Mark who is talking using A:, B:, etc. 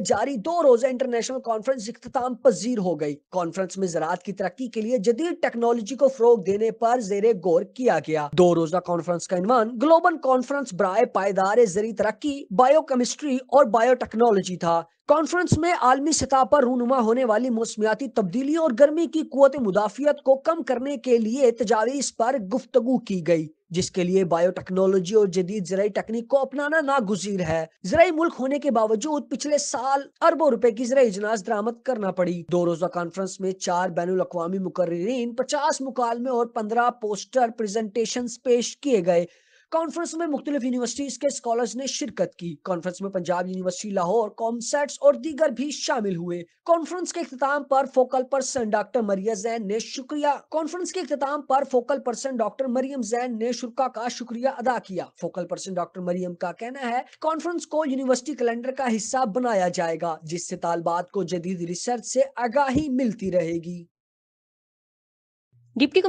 A: जारी दो रोजा इंटरनेशनल कॉन्फ्रेंस इख्ताम पजीर हो गई कॉन्फ्रेंस में ज़रात की तरक्की के लिए जदीद टेक्नोलॉजी को फरोग देने पर जेर गौर किया गया दो रोजा कॉन्फ्रेंस का इनवान ग्लोबल कॉन्फ्रेंस ब्राय पायदार जरिए तरक्की बायो केमिस्ट्री और बायो टेक्नोलॉजी था कॉन्फ्रेंस में आलमी सतह पर रूनुमा होने वाली मौसमियाती तब्दीलियों और गर्मी की कुत मुदाफियत को कम करने के लिए तजावीज पर गुफ्तगु की गई जिसके लिए बायोटेक्नोलॉजी और जदीद जरिए तकनीक को अपनाना नागुजीर है जरिए मुल्क होने के बावजूद पिछले साल अरबों रुपए की जरिए इजनास दरामद करना पड़ी दो रोजा कॉन्फ्रेंस में चार बैन अवी मुकर्रीन पचास मुकालमे और पंद्रह पोस्टर प्रेजेंटेशन पेश किए गए कॉन्फ्रेंस में मुख्तलिफ यूनिवर्सिटीज के स्कॉलर्स ने शिरकत की कॉन्फ्रेंस में पंजाब यूनिवर्सिटी लाहौर कॉमसेट्स और दीगर भी शामिल हुए कॉन्फ्रेंस के अख्ताम पर focal person doctor Maryam Jain ने शुक्रिया कॉन्फ्रेंस के अख्ताम पर focal person doctor Maryam Jain ने शुरा का शुक्रिया अदा किया फोकल पर्सन डॉक्टर मरियम का कहना है कॉन्फ्रेंस को यूनिवर्सिटी कैलेंडर का हिस्सा बनाया जाएगा जिससे तालबात को जदीद रिसर्च से आगाही मिलती रहेगी
B: डिप्टी